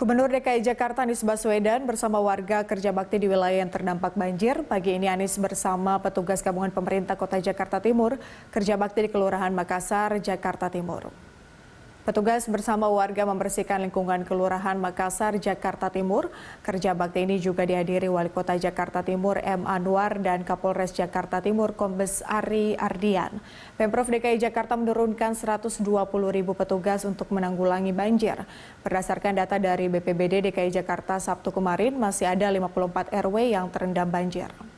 Gubernur DKI Jakarta Anies Baswedan bersama warga kerja bakti di wilayah yang terdampak banjir. Pagi ini Anies bersama petugas gabungan pemerintah Kota Jakarta Timur kerja bakti di Kelurahan Makassar, Jakarta Timur. Petugas bersama warga membersihkan lingkungan Kelurahan Makassar, Jakarta Timur. Kerja bakti ini juga dihadiri Wali Kota Jakarta Timur M. Anwar dan Kapolres Jakarta Timur Kombes Ari Ardian. Pemprov DKI Jakarta menurunkan 120 ribu petugas untuk menanggulangi banjir. Berdasarkan data dari BPBD DKI Jakarta Sabtu kemarin, masih ada 54 RW yang terendam banjir.